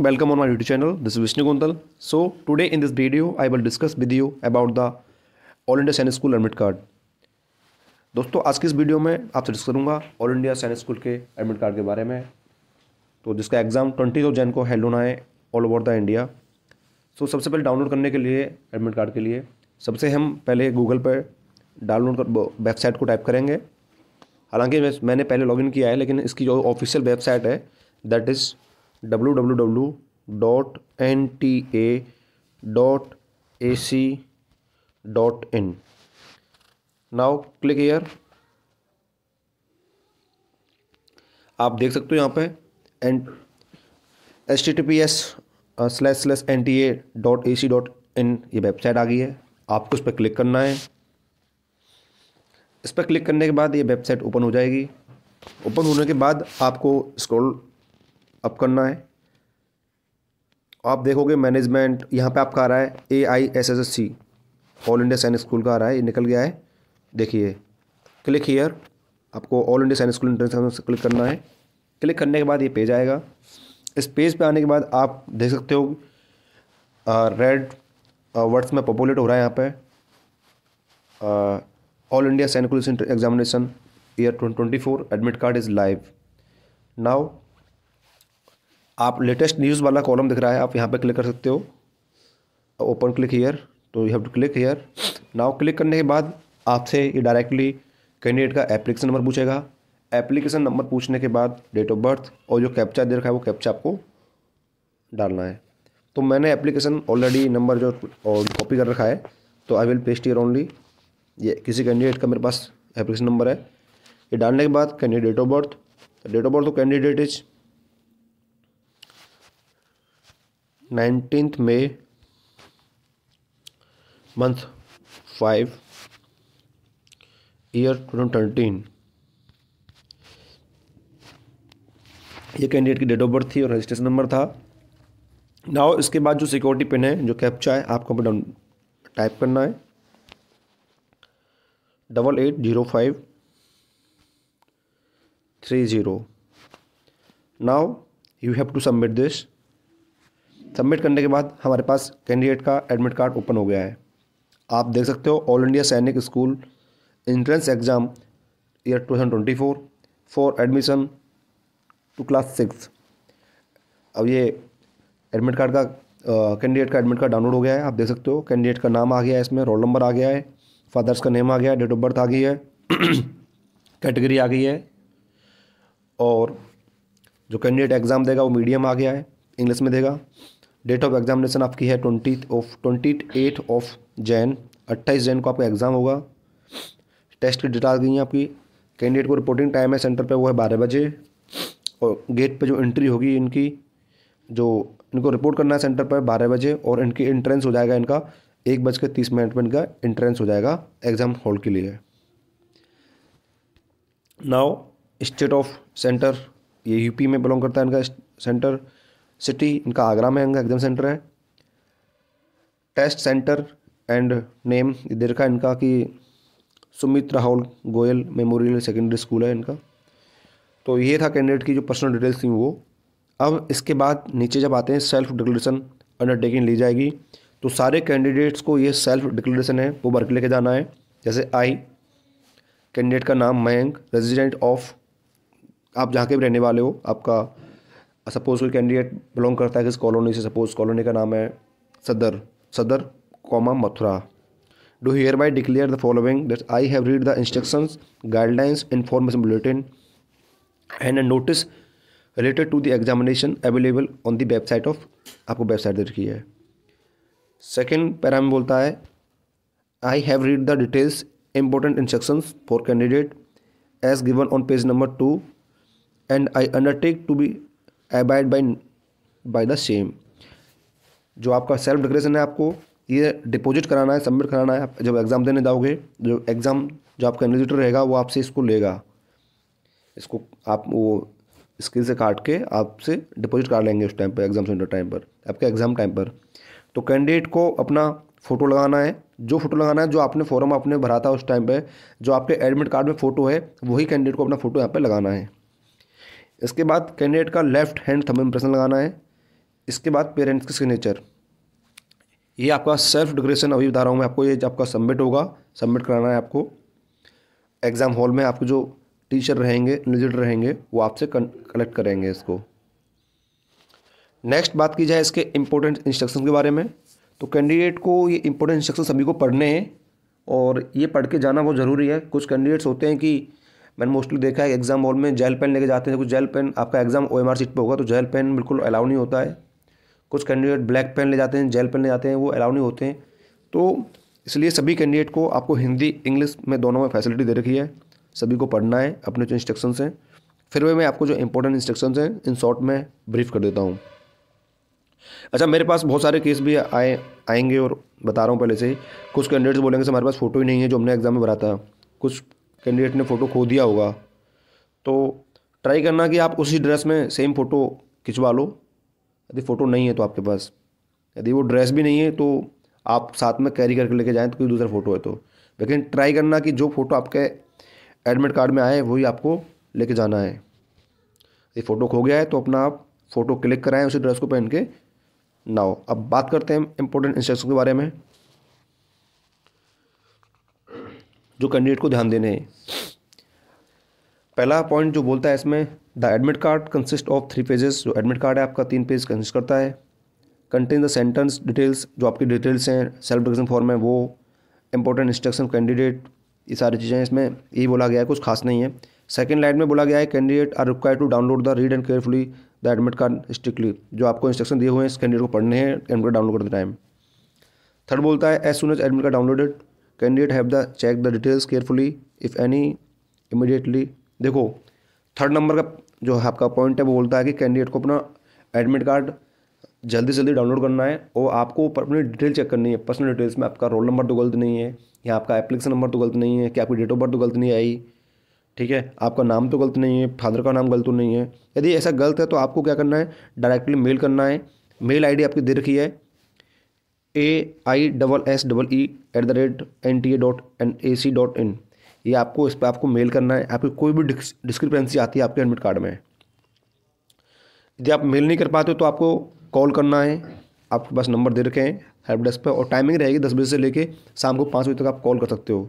everyone welcome on my youtube channel this is vishnu guntal so today in this video i will discuss with you about the all India Sainik school admit card दोस्तों आज की इस video में आपसे discuss करूंगा all India Sainik school के admit card के बारे में तो जिसका एग्ज़ाम ट्वेंटी ऑफ जैन को हेल्ड होना है all over the India so सबसे पहले डाउनलोड करने के लिए एडमिट कार्ड के लिए सबसे हम पहले गूगल पर डाउनलोड कर वेबसाइट को टाइप करेंगे हालांकि मैंने पहले लॉगिन किया है लेकिन इसकी जो ऑफिशियल वेबसाइट है that is W W W dot N T A dot A C dot in now click here आप देख सकते हो यहाँ पे N S T T P S slash slash N T A dot A C dot in ये website आ गई है आपको इस पर क्लिक करना है इस पर क्लिक करने के बाद ये वेबसाइट ओपन हो जाएगी ओपन होने के बाद आपको स्क्रॉल अप करना है आप देखोगे मैनेजमेंट यहाँ पे आपका आ रहा है A I S S S C all India Sainik school का आ रहा है ये निकल गया है देखिए क्लिक हीयर आपको ऑल इंडिया सैनिक स्कूल से क्लिक करना है क्लिक करने के बाद ये पेज आएगा इस पेज पे आने के बाद आप देख सकते हो रेड वर्ड्स में पॉपुलेट हो रहा है यहाँ पे all India Sainik examination year twenty four admit card is live now आप लेटेस्ट न्यूज़ वाला कॉलम दिख रहा है आप यहाँ पर क्लिक कर सकते हो ओपन क्लिक हेयर तो you have to click here now click करने के बाद आपसे ये डायरेक्टली कैंडिडेट का एप्लीकेशन नंबर पूछेगा एप्लीकेशन नंबर पूछने के बाद डेट ऑफ बर्थ और जो कैप्चा दे रखा है वो कैप्चा आपको डालना है तो मैंने एप्लीकेशन ऑलरेडी नंबर जो और कॉपी कर रखा है तो I will paste here only ये किसी कैंडिडेट का मेरे पास एप्लीकेशन नंबर है ये डालने के बाद candidate date of birth date of birth तो candidate is nineteen May month five year twenty ये कैंडिडेट की डेट ऑफ बर्थ थी और रजिस्ट्रेशन नंबर था नाउ इसके बाद जो सिक्योरिटी पिन है जो कैप्चा है आपको डाउन टाइप करना है double eight zero five three zero now you have to submit this submit करने के बाद हमारे पास कैंडिडेट का एडमिट कार्ड ओपन हो गया है आप देख सकते हो all India Sainik school entrance exam year two thousand twenty four for admission to class six अब ये एडमिट कार्ड का कैंडिडेट का एडमिट कार्ड डाउनलोड हो गया है आप देख सकते हो कैंडिडेट का नाम आ गया है इसमें रोल नंबर आ गया है फादर्स का नेम आ गया है डेट ऑफ बर्थ आ गई है कैटेगरी आ गई है और जो कैंडिडेट एग्ज़ाम देगा वो मीडियम आ गया है इंग्लिश में देगा डेट ऑफ एग्जामिनेशन आपकी है twenty of twenty eight of Jan अट्ठाईस जैन को आपका एग्ज़ाम होगा टेस्ट की डेटा आ गई है आपकी कैंडिडेट को रिपोर्टिंग टाइम है सेंटर पे वो है बारह बजे और गेट पे जो एंट्री होगी इनकी जो इनको रिपोर्ट करना है सेंटर पर बारह बजे और इनकी इंट्रेंस हो जाएगा इनका एक बज के तीस मिनट में इनका इंट्रेंस हो जाएगा एग्ज़ाम हॉल के लिए नाउ स्टेट ऑफ सेंटर ये यूपी में बिलोंग करता है इनका सेंटर सिटी इनका आगरा में इनका एग्ज़ाम सेंटर है टेस्ट सेंटर एंड नेम इधर का इनका कि Sumit Rahul Goyal memorial secondary school है इनका तो ये था कैंडिडेट की जो पर्सनल डिटेल्स थी वो अब इसके बाद नीचे जब आते हैं सेल्फ डिक्लेरेशन अंडरटेकिंग ली जाएगी तो सारे कैंडिडेट्स को ये सेल्फ डिक्लेरेशन है वो वर्क लेके जाना है जैसे आई कैंडिडेट का नाम मयंक रेजिडेंट ऑफ आप जहाँ के भी रहने वाले हो आपका सपोज़ कोई कैंडिडेट बिलोंग करता है किस कॉलोनी से सपोज कॉलोनी का नाम है Sadar Sadar comma Mathura do hereby declare the following that I have read the instruction guidelines information bulletin and notice related to the examination available on the website of आपको website दे रखी है second para में बोलता है I have read the details important instruction for candidate as given on page number two and I undertake to be abide by by the same जो आपका self declaration है आपको ये डिपॉजिट कराना है सबमिट कराना है आप जब एग्ज़ाम देने जाओगे जो एग्ज़ाम जो आपका एनलिजिटर रहेगा वो आपसे इसको लेगा इसको आप वो स्किल से काट के आपसे डिपॉजिट कर लेंगे उस टाइम पर एग्ज़ाम सेंटर टाइम पर आपके एग्ज़ाम टाइम पर तो कैंडिडेट को अपना फ़ोटो लगाना है जो फ़ोटो लगाना है जो आपने फॉर्म आपने भरा था उस टाइम पे जो आपके एडमिट कार्ड में फ़ोटो है वही कैंडिडेट को अपना फ़ोटो यहाँ पे लगाना है इसके बाद कैंडिडेट का लेफ्ट हैंड थंब इम्प्रेशन लगाना है इसके बाद पेरेंट्स की सिग्नेचर ये आपका सेल्फ डिग्रेशन अभी बता रहा हूँ मैं आपको ये आपका सबमिट होगा सबमिट कराना है आपको एग्ज़ाम हॉल में आपके जो टीचर रहेंगे एलिजिट रहेंगे वो आपसे कलेक्ट करेंगे इसको नेक्स्ट बात की जाए इसके इम्पोर्टेंट इंस्ट्रक्शन के बारे में तो कैंडिडेट को ये इम्पोर्टेंट इंस्ट्रक्शन सभी को पढ़ने हैं और ये पढ़ के जाना बहुत ज़रूरी है कुछ कैंडिडेट्स होते हैं कि मैंने मोस्टली देखा है एग्जाम हॉल में जेल पेन लेके जाते हैं कुछ जेल पेन आपका exam O M R sheet पर होगा तो जेल पेन बिल्कुल अलाउ नहीं होता है कुछ कैंडिडेट ब्लैक पेन ले जाते हैं जेल पेन ले जाते हैं वो अलाउ नहीं होते हैं तो इसलिए सभी कैंडिडेट को आपको हिंदी इंग्लिश में दोनों में फैसिलिटी दे रखी है सभी को पढ़ना है अपने जो इंस्ट्रक्शन हैं फिर वे मैं आपको जो इंपॉर्टेंट इंस्ट्रक्शन हैं इन शॉर्ट में ब्रीफ कर देता हूँ अच्छा मेरे पास बहुत सारे केस भी आए आएंगे और बता रहा हूँ पहले से कुछ कैंडिडेट्स बोलेंगे सर हमारे पास फोटो ही नहीं है जो हमने एग्जाम में भरा था कुछ कैंडिडेट ने फ़ोटो खो दिया होगा तो ट्राई करना कि आप उसी ड्रेस में सेम फ़ोटो खिंचवा लो यदि फ़ोटो नहीं है तो आपके पास यदि वो ड्रेस भी नहीं है तो आप साथ में कैरी करके लेके जाएँ तो कोई दूसरा फ़ोटो है तो लेकिन ट्राई करना कि जो फ़ोटो आपके एडमिट कार्ड में आए वही आपको लेके जाना है ये फ़ोटो खो गया है तो अपना आप फ़ोटो क्लिक कराएं उसी ड्रेस को पहन के ना हो अब बात करते हैं इंपॉर्टेंट इंस्ट्रक्शन के बारे में जो कैंडिडेट को ध्यान देने हैं पहला पॉइंट जो बोलता है इसमें the admit card consist of three pages जो एडमिट कार्ड है आपका तीन पेज कंसिस्ट करता है कंटेन द सेंटेंस डिटेल्स जो आपकी डिटेल्स हैं सेल्फ डिक्शन फॉर्म है वो इंपॉर्टेंट इंस्ट्रक्शन कैंडिडेट ये सारी चीज़ें इसमें यही बोला गया है कुछ खास नहीं है सेकेंड लाइन में बोला गया है candidate are require to download the read and carefully the admit card strictly जो आपको इंस्ट्रक्शन दिए हुए हैं इस कैंडिडेट को पढ़ने हैं एडमिट कार्ड डाउनलोड करते टाइम थर्ड बोलता है as soon as admit card downloaded candidate have the check the details carefully if any immediately देखो थर्ड नंबर का जो है आपका पॉइंट है वो बोलता है कि कैंडिडेट को अपना एडमिट कार्ड जल्दी से जल्दी डाउनलोड करना है और आपको अपनी डिटेल चेक करनी है पर्सनल डिटेल्स में आपका रोल नंबर तो गलत नहीं है या आपका एप्लीकेशन नंबर तो गलत नहीं है कि आपकी डेट ऑफ बर्थ तो गलत नहीं आई ठीक है आपका नाम तो गलत नहीं है फादर का नाम गलत तो नहीं है यदि ऐसा गलत है तो आपको क्या करना है डायरेक्टली मेल करना है मेल आईडी आपकी दे रखी है A I double S double E at the rate N T A dot N A C dot in ये आपको इस पर आपको मेल करना है आपकी कोई भी डिस्क्रिपेंसी आती है आपके एडमिट कार्ड में यदि आप मेल नहीं कर पाते हो तो आपको कॉल करना है आपके पास नंबर दे रखे हैं हेल्प डेस्क पर और टाइमिंग रहेगी दस बजे से लेके शाम को पाँच बजे तक आप कॉल कर सकते हो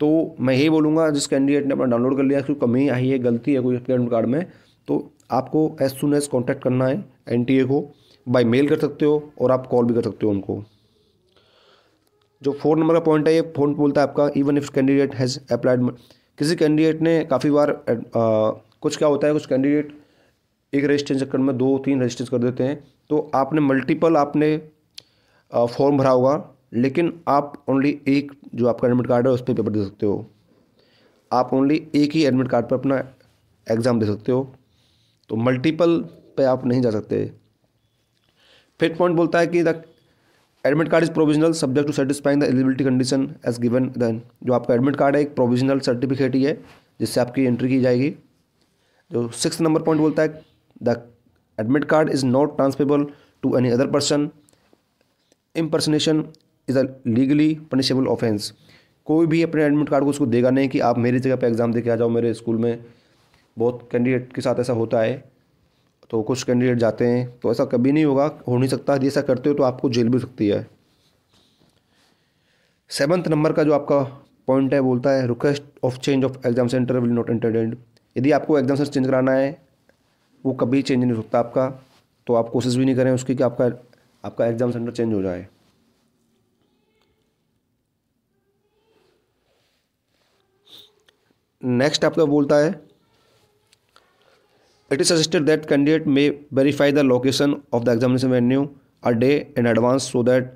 तो मैं यही बोलूँगा जिस कैंडिडेट ने अपना डाउनलोड कर लिया कोई कमी आई है गलती है कोई एडमिट कार्ड में तो आपको एज सुन एज कॉन्टैक्ट करना है एन को बाई मेल कर सकते हो और आप कॉल भी कर सकते हो उनको जो फोन नंबर का पॉइंट है ये फोन बोलता है आपका even if candidate has applied किसी कैंडिडेट ने काफ़ी बार आ, कुछ क्या होता है कुछ कैंडिडेट एक रजिस्ट्रेशन चक्कर में दो तीन रजिस्ट्रेशन कर देते हैं तो आपने मल्टीपल आपने फॉर्म भरा होगा लेकिन आप ओनली एक जो आपका एडमिट कार्ड है उस पर पेपर दे सकते हो आप ओनली एक ही एडमिट कार्ड पर अपना एग्ज़ाम दे सकते हो तो मल्टीपल पे आप नहीं जा सकते फिफ्थ पॉइंट बोलता है कि the admit card is provisional subject to satisfying the eligibility condition as given then जो आपका एडमिट कार्ड है एक प्रोविजनल सर्टिफिकेट ही है जिससे आपकी एंट्री की जाएगी जो सिक्स नंबर पॉइंट बोलता है the admit card is not transferable to any other person impersonation is a legally punishable offence कोई भी अपने एडमिट कार्ड को उसको देगा नहीं कि आप मेरी जगह पर एग्ज़ाम दे के आ जाओ मेरे स्कूल में बहुत कैंडिडेट के साथ ऐसा होता है तो कुछ कैंडिडेट जाते हैं तो ऐसा कभी नहीं होगा हो नहीं सकता यदि ऐसा करते हो तो आपको जेल भी सकती है सेवन्थ नंबर का जो आपका पॉइंट है बोलता है request of change of exam centre will not entertained यदि आपको एग्जाम सेंटर चेंज कराना है वो कभी चेंज नहीं हो सकता आपका तो आप कोशिश भी नहीं करें उसकी कि आपका आपका एग्ज़ाम सेंटर चेंज हो जाए नेक्स्ट आपका बोलता है it is suggested that candidate may verify the location of the examination venue a day in advance so that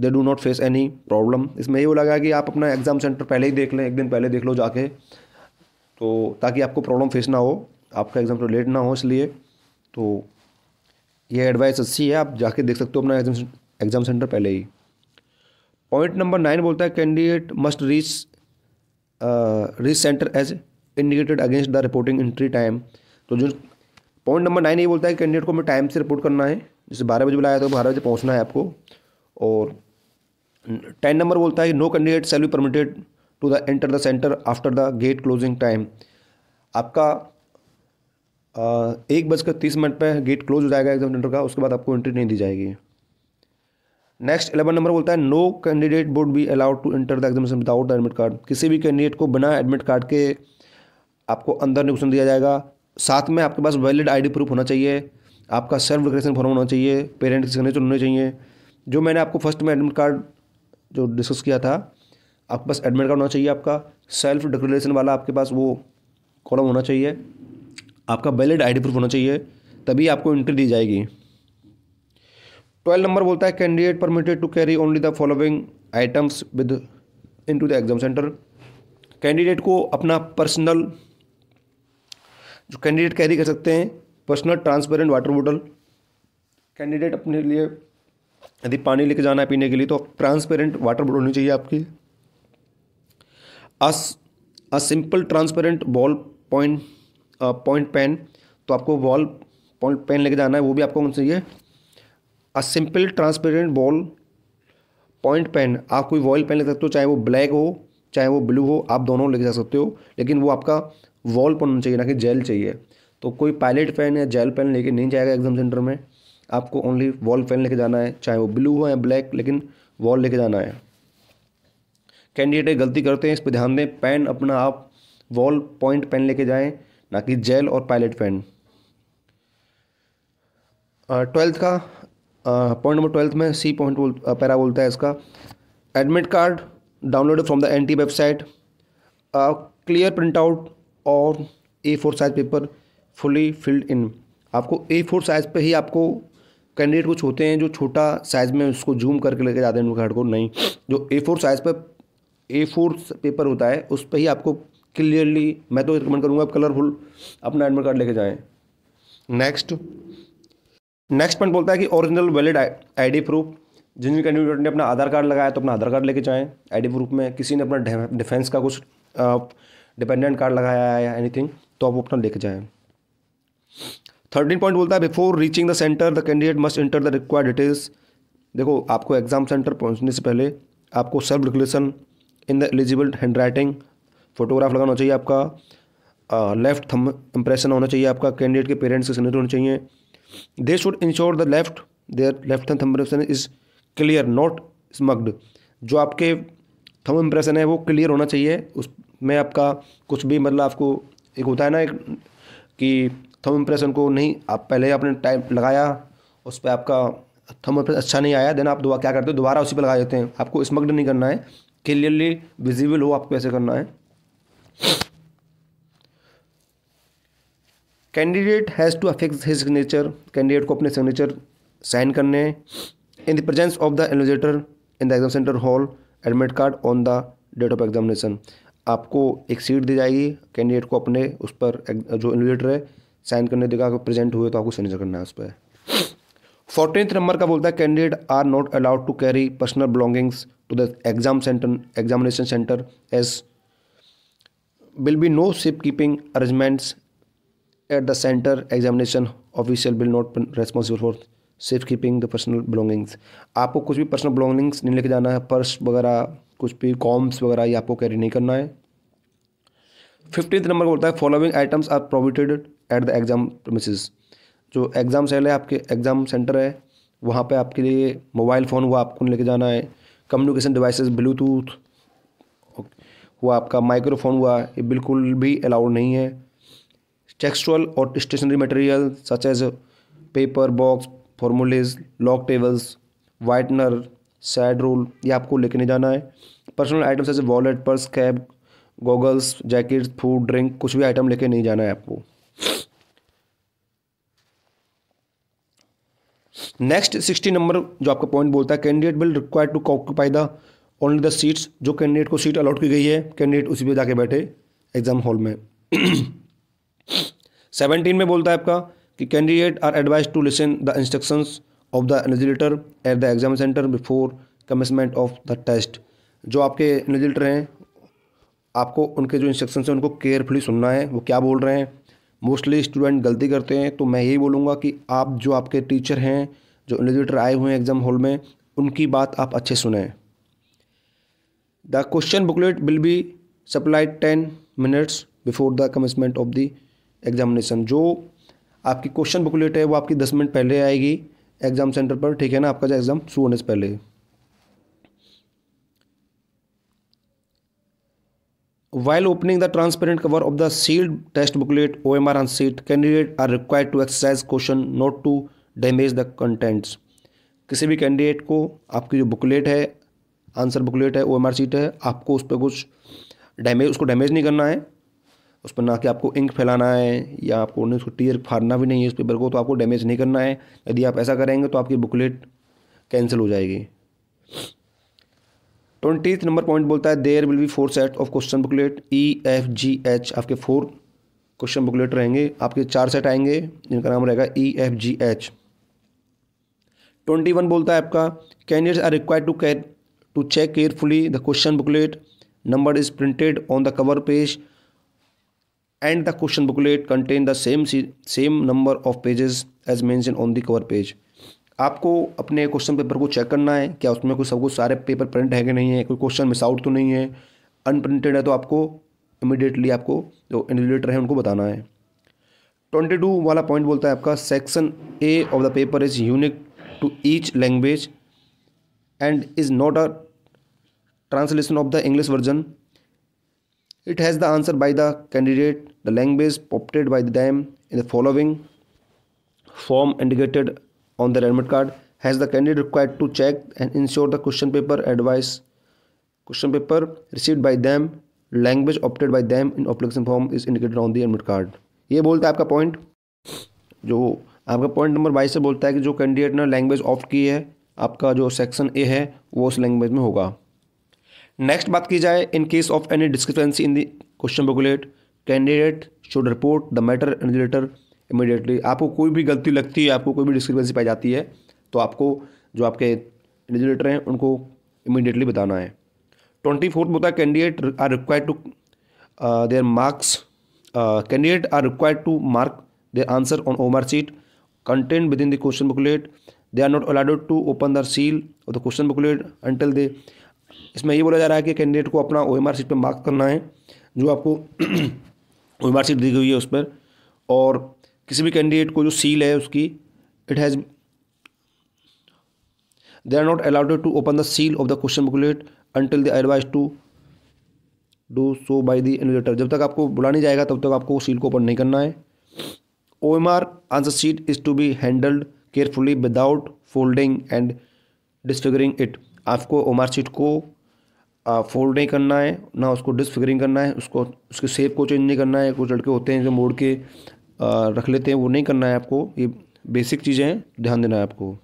they do not face any problem इसमें ये लगा कि आप अपना एग्ज़ाम सेंटर पहले ही देख लें एक दिन पहले देख लो जाके तो ताकि आपको प्रॉब्लम फेस ना हो आपका एग्ज़ाम तो लेट ना हो इसलिए तो ये एडवाइस अच्छी है आप जाके देख सकते हो अपना एग्ज़ाम एग्ज़ाम सेंटर पहले ही पॉइंट नंबर नाइन बोलता है candidate must reach reach centre as indicated against the reporting entry time तो जो पॉइंट नंबर नाइन ये बोलता है कैंडिडेट को हमें टाइम से रिपोर्ट करना है जैसे बारह बजे बुलाया तो बारह बजे पहुँचना है आपको और टेन नंबर बोलता है no candidate shall be permitted to the enter the centre after the gate closing time आपका एक बजकर तीस मिनट पर गेट क्लोज हो जाएगा एग्जाम सेंटर का उसके बाद आपको एंट्री नहीं दी जाएगी नेक्स्ट एलेवन नंबर बोलता है no candidate would be allowed to enter the examination without the admit card किसी भी कैंडिडेट को बिना एडमिट कार्ड के आपको अंदर नहीं दिया जाएगा साथ में आपके पास वैलिड आईडी प्रूफ होना चाहिए आपका सेल्फ डिक्लेरेशन फॉर्म होना चाहिए पेरेंट के सिग्नेचर होने चाहिए जो मैंने आपको फर्स्ट में एडमिट कार्ड जो डिस्कस किया था आपके पास एडमिट कार्ड होना चाहिए आपका सेल्फ डिक्लेरेशन वाला आपके पास वो कॉलम होना चाहिए आपका वैलिड आई प्रूफ होना चाहिए तभी आपको एंट्री दी जाएगी ट्वेल्व नंबर बोलता है candidate permitted to carry only the following items within to the exam centre candidate को अपना पर्सनल जो कैंडिडेट कैरी कर सकते हैं personal transparent water bottle candidate अपने लिए यदि पानी लेके जाना है पीने के लिए तो ट्रांसपेरेंट वाटर बॉटल होनी चाहिए आपकी as a simple transparent ball point point pen तो आपको बॉल पॉइंट पेन लेके जाना है वो भी आपको कौन चाहिए a simple transparent ball point pen आप कोई वॉयल पेन ले सकते हो चाहे वो ब्लैक हो चाहे वो ब्लू हो आप दोनों लेके जा सकते हो लेकिन वो आपका वॉल पर होना चाहिए ना कि जेल चाहिए तो कोई पायलट पेन या जेल पेन लेके नहीं जाएगा एग्जाम सेंटर में आपको ओनली वॉल पेन लेके जाना है चाहे वो ब्लू हो या ब्लैक लेकिन वॉल लेके जाना है कैंडिडेट गलती करते हैं इस पर ध्यान दें पेन अपना आप वॉल पॉइंट पेन लेके जाएं ना कि जेल और पायलट पेन ट्वेल्थ का पॉइंट नंबर ट्वेल्थ में सी पॉइंट बोल पैरा बोलता है इसका admit card download from the N T website clear print out और A four size paper fully filled in आपको ए फोर साइज़ पे ही आपको कैंडिडेट कुछ होते हैं जो छोटा साइज़ में उसको जूम करके लेके जाते हैं कार्ड को नहीं जो ए फोर साइज़ पर ए फोर पेपर होता है उस पर ही आपको क्लियरली मैं तो रिकमेंड करूँगा आप कलरफुल अपना एडमिट कार्ड लेके जाएँ नेक्स्ट नेक्स्ट पॉइंट बोलता है कि ओरिजिनल वैलिड आईडी प्रूफ जिन जिन कैंडिडेट ने अपना आधार कार्ड लगाया तो अपना आधार कार्ड लेके जाएँ आईडी प्रूफ में किसी ने अपना डिफेंस का कुछ डिपेंडेंट कार्ड लगाया है या एनीथिंग तो आप अपना लेके जाए थर्टीन पॉइंट बोलता है before reaching the centre the candidate must enter the required details देखो आपको एग्जाम सेंटर पहुंचने से पहले आपको self declaration in the eligible handwriting photograph लगाना चाहिए आपका लेफ्ट थम इम्प्रेशन होना चाहिए आपका कैंडिडेट के पेरेंट्स के सिग्नेचर होने चाहिए they should ensure the left their left thumb impression is clear not smudged जो आपके थम इम्प्रेशन है वो क्लियर होना चाहिए उस में आपका कुछ भी मतलब आपको एक होता है ना एक कि थम इम्प्रेशन को नहीं आप पहले आपने टाइम लगाया उस पर आपका थम इम्प्रेशन अच्छा नहीं आया देन आप दोबारा क्या करते हो दोबारा उसी पर लगा देते हैं आपको स्मग्ड नहीं करना है क्लियरली विजिबल हो आपको ऐसे करना है candidate has to affix his signature candidate को अपने सिग्नेचर साइन करने in the presence of the invigilator in the exam centre hall admit card on the date of examination आपको एक सीट दी जाएगी कैंडिडेट को अपने उस पर जो इन्विलेटर है साइन करने देगा अगर प्रेजेंट हुए तो आपको सिग्नेचर करना है उस पर फोर्टीन नंबर का बोलता है candidate are not allowed to carry personal belongings to the exam centre examination centre as will be no safe keeping arrangements at the centre examination official will not responsible for safe keeping the personal belongings आपको कुछ भी personal belongings नहीं लेके जाना है purse वगैरह कुछ भी कॉम्स वगैरह ये आपको कैरी नहीं करना है फिफ्टीथ नंबर बोलता है following items are provided at the exam premises जो एग्ज़ाम सेल है आपके एग्ज़ाम सेंटर है वहाँ पे आपके लिए मोबाइल फ़ोन हुआ आपको लेके जाना है कम्युनिकेशन डिवाइसेस ब्लूटूथ हुआ आपका माइक्रोफोन हुआ ये बिल्कुल भी अलाउड नहीं है टेक्सचुअल और stationery material such as paper box formulas log tables whitener सैड रोल ये आपको लेके नहीं जाना है पर्सनल आइटम्स जैसे wallet purse cap goggles jacket food drink कुछ भी आइटम लेके नहीं जाना है आपको नेक्स्ट सिक्सटी नंबर जो आपका पॉइंट बोलता है candidate will require to occupy the only the seats जो कैंडिडेट को सीट अलॉट की गई है कैंडिडेट उसी पे जाके बैठे एग्जाम हॉल में सेवनटीन में बोलता है आपका कि candidate are advise to listen the instructions of the invigilator at the exam centre before commencement of the test जो आपके इन्विजिलेटर हैं आपको उनके जो इंस्ट्रक्शन हैं उनको केयरफुली सुनना है वो क्या बोल रहे हैं मोस्टली स्टूडेंट गलती करते हैं तो मैं यही बोलूँगा कि आप जो आपके टीचर हैं जो इन्विजिलेटर आए हुए हैं एग्ज़ाम हॉल में उनकी बात आप अच्छे सुने the question booklet will be supplied ten minutes before the commencement of the examination जो आपकी क्वेश्चन बुकलेट है वो आपकी दस मिनट पहले आएगी एग्ज़ाम सेंटर पर ठीक है ना आपका जो एग्ज़ाम शुरू होने से पहले while opening the transparent cover of the sealed test booklet omr and seat candidate are required to exercise caution not to damage the contents किसी भी कैंडिडेट को आपकी जो बुकलेट है आंसर बुकलेट है ओ एम आर सीट है आपको उस पर कुछ डैमेज उसको डैमेज नहीं करना है उस पर ना कि आपको इंक फैलाना है या आपको उसको टीयर फाड़ना भी नहीं है उस पेपर को तो आपको डैमेज नहीं करना है यदि आप ऐसा करेंगे तो आपकी बुकलेट कैंसिल हो जाएगी ट्वेंटी नंबर पॉइंट बोलता है there will be four set of question booklet E F G H आपके फोर क्वेश्चन बुकलेट रहेंगे आपके चार सेट आएंगे जिनका नाम रहेगा E F G H twenty one बोलता है आपका candidates are required to care to check carefully the question booklet number is printed on the cover page and the question booklet contain the same same number of pages as mentioned on the cover page आपको अपने question paper को check करना है क्या उसमें कोई सब कुछ सारे पेपर प्रिंट है कि नहीं है कोई क्वेश्चन मिस आउट तो नहीं है अनप्रिंटेड है तो आपको इमिडिएटली आपको जो इंडिविजुएटर है उनको बताना है ट्वेंटी टू वाला पॉइंट बोलता है आपका section A of the paper is unique to each language and is not a translation of the English version it has the answer by the candidate the language language by the dam in the following form indicated on their admit card has the candidate required to check and ensure the question paper advice question paper received by them language opted by them in application form is indicated on the admit card ये बोलता है आपका point जो आपका point number बाईस से बोलता है कि जो कैंडिडेट ने लैंग्वेज ऑप्ट की है आपका जो सेक्शन ए है वो उस लैंग्वेज में होगा नेक्स्ट बात की जाए in case of any discrepancy in the question booklet candidate should report the matter and letter immediately आपको कोई भी गलती लगती है आपको कोई भी डिस्क्रिपेंसी पाई जाती है तो आपको जो आपके रेगुलेटर हैं उनको इमिडिएटली बताना है ट्वेंटी फोर्थ होता है candidate are required to their marks candidate are required to mark their answer on OMR sheet content within the question booklet they are not allowed to open the seal और the question booklet until they इसमें ये बोला जा रहा है कि कैंडिडेट को अपना ओ एम आर सीट पर मार्क करना है जो आपको ओ एम आर सीट दी गई है उस पर और किसी भी कैंडिडेट को जो सील है उसकी it has they are not allowed to open the seal of the question booklet until the are to do so by the the जब तक आपको बुला नहीं जाएगा तब तक आपको सील को ओपन नहीं करना है O M R answer sheet is to be handled carefully without folding and disfiguring it आपको ओ एम आर सीट को फोल्ड नहीं करना है ना उसको डिस्फिगरिंग करना है उसको उसके सेप को चेंज नहीं करना है कुछ लड़के होते हैं जो मोड़ के रख लेते हैं वो नहीं करना है आपको ये बेसिक चीज़ें हैं ध्यान देना है आपको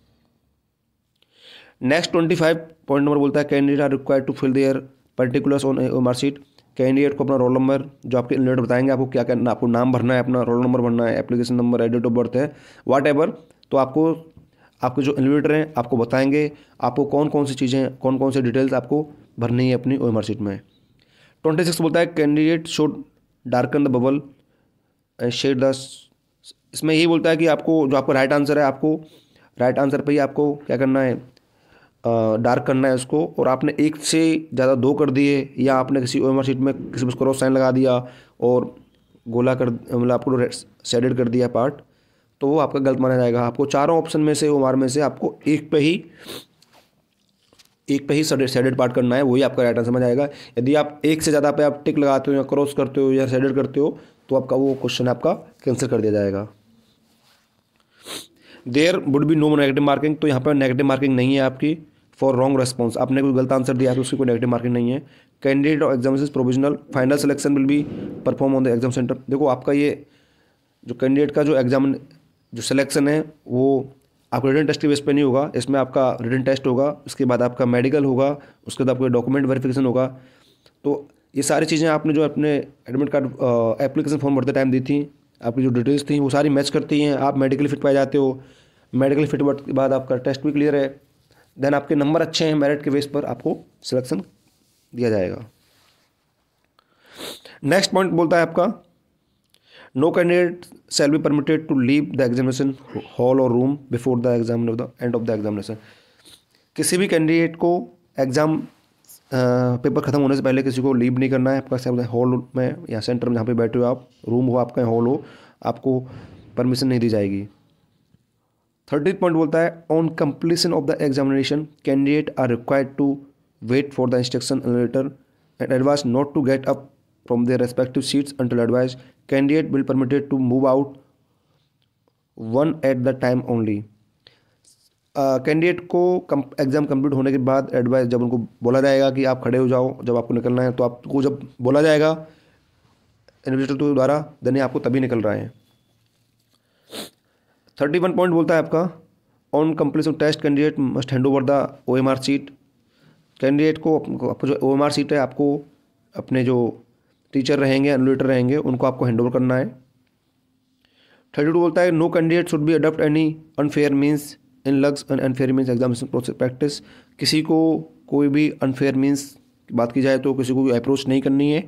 next twenty five point number बोलता है candidate are required to fill their particulars on marksheet candidate को अपना रोल नंबर जो आपके इंडिडेट बताएंगे आपको क्या करना आपको नाम भरना है अपना रोल नंबर भरना है एप्लीकेशन नंबर है डेट ऑफ बर्थ है वाट एवर तो आपको आपके जो इन्वेटर हैं आपको बताएंगे आपको कौन कौन सी चीज़ें कौन कौन सी डिटेल्स आपको भरनी है अपनी ओ एम में ट्वेंटी सिक्स बोलता है candidate should darken the bubble shade the इसमें यही बोलता है कि आपको जो आपको राइट आंसर है आपको राइट आंसर पर ही आपको क्या करना है डार्क करना है उसको और आपने एक से ज़्यादा दो कर दिए या आपने किसी ओमर शीट में किसी पर क्रॉस साइन लगा दिया और गोला कर मतलब आपको सेडेड कर दिया पार्ट तो वो आपका गलत माना जाएगा आपको चारों ऑप्शन में से ओमार में से आपको एक पे ही एक पे ही सेडेड पार्ट करना है वही आपका राइट आंसर में जाएगा यदि आप एक से ज़्यादा पे आप टिक लगाते हो या क्रॉस करते हो या सेडेड करते हो तो आपका वो क्वेश्चन आपका कैंसिल कर दिया जाएगा there would be no negative marking तो यहाँ पर नेगेटिव मार्किंग नहीं है आपकी फॉर रॉन्ग रेस्पॉन्स आपने कोई गलत आंसर दिया है तो उसकी कोई नेगेटिव मार्किंग नहीं है कैंडिडेट और exam provisional final selection will भी perform on the exam centre देखो आपका ये जो कैंडिडेट का जो एग्जाम जो सिलेक्शन है वो आपका रिटर्न टेस्ट के बेस पर नहीं होगा इसमें आपका रिटर्न टेस्ट होगा उसके बाद आपका मेडिकल होगा उसके बाद आपका डॉक्यूमेंट वेरिफिकेशन होगा तो ये सारी चीज़ें आपने जो अपने एडमिट कार्ड एप्लीकेशन फॉर्म भरते टाइम दी थी आपकी जो डिटेल्स थी वो सारी मैच करती हैं आप मेडिकली फिट पाए जाते हो मेडिकल फिट के बाद आपका टेस्ट भी क्लियर है देन आपके नंबर अच्छे हैं मेरिट के बेस पर आपको सिलेक्शन दिया जाएगा नेक्स्ट पॉइंट बोलता है आपका no candidate shall be permitted to leave the examination hall और room before the exam end of the examination किसी भी कैंडिडेट को एग्ज़ाम पेपर खत्म होने से पहले किसी को लीव नहीं करना है आपका सब हॉल में या सेंटर में जहाँ पे बैठे हो आप रूम हो आपका हॉल हो आपको परमिशन नहीं दी जाएगी थर्टी पॉइंट बोलता है on completion of the examination candidate are required to wait for the instruction letter and advise not to get up from their respective seats until advise candidate will permitted to move out one at the time only candidate को exam complete होने के बाद advice जब उनको बोला जाएगा कि आप खड़े हो जाओ जब आपको निकलना है तो आपको जब बोला जाएगा इन्वेस्टर के द्वारा देन आपको तभी निकल रहा है थर्टी वन पॉइंट बोलता है आपका on completion test candidate must hand over the O M R sheet candidate को आपको जो ओ एम आर सीट है आपको अपने जो टीचर रहेंगे एनोलेटर रहेंगे उनको आपको हैंड ओवर करना है थर्टी टू बोलता है no candidate should be adopt any unfair means in lugs and unfair means examination process practice किसी को कोई भी अनफेयर मीन्स बात की जाए तो किसी को भी अप्रोच नहीं करनी है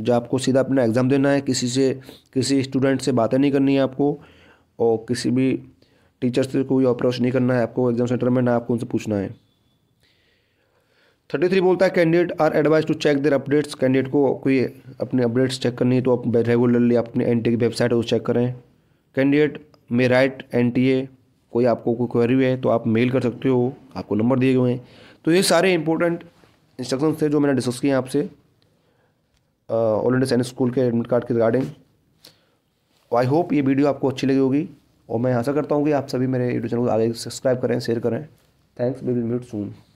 जो आपको सीधा अपना एग्ज़ाम देना है किसी से किसी स्टूडेंट से बातें नहीं करनी है आपको और किसी भी टीचर से कोई अप्रोच नहीं करना है आपको एग्जाम सेंटर में ना आपको उनसे पूछना है थर्टी थ्री बोलता है candidate are advise to check their updates candidate को कोई अपने अपडेट्स चेक करनी है तो आप रेगुलरली अपने एन की वेबसाइट है वो चेक करें candidate may write N T A कोई आपको कोई क्वेरी है तो आप मेल कर सकते हो आपको नंबर दिए हुए हैं तो ये सारे इंपॉर्टेंट इंस्ट्रक्शन थे जो मैंने डिस्कस किए हैं आपसे ऑल इंडिया सैनिक स्कूल के एडमिट कार्ड के रिगार्डिंग आई होप ये वीडियो आपको अच्छी लगी होगी और मैं आशा करता हूँ कि आप सभी मेरे यूट्यूब चैनल को आगे सब्सक्राइब करें शेयर करें thanks we will mute soon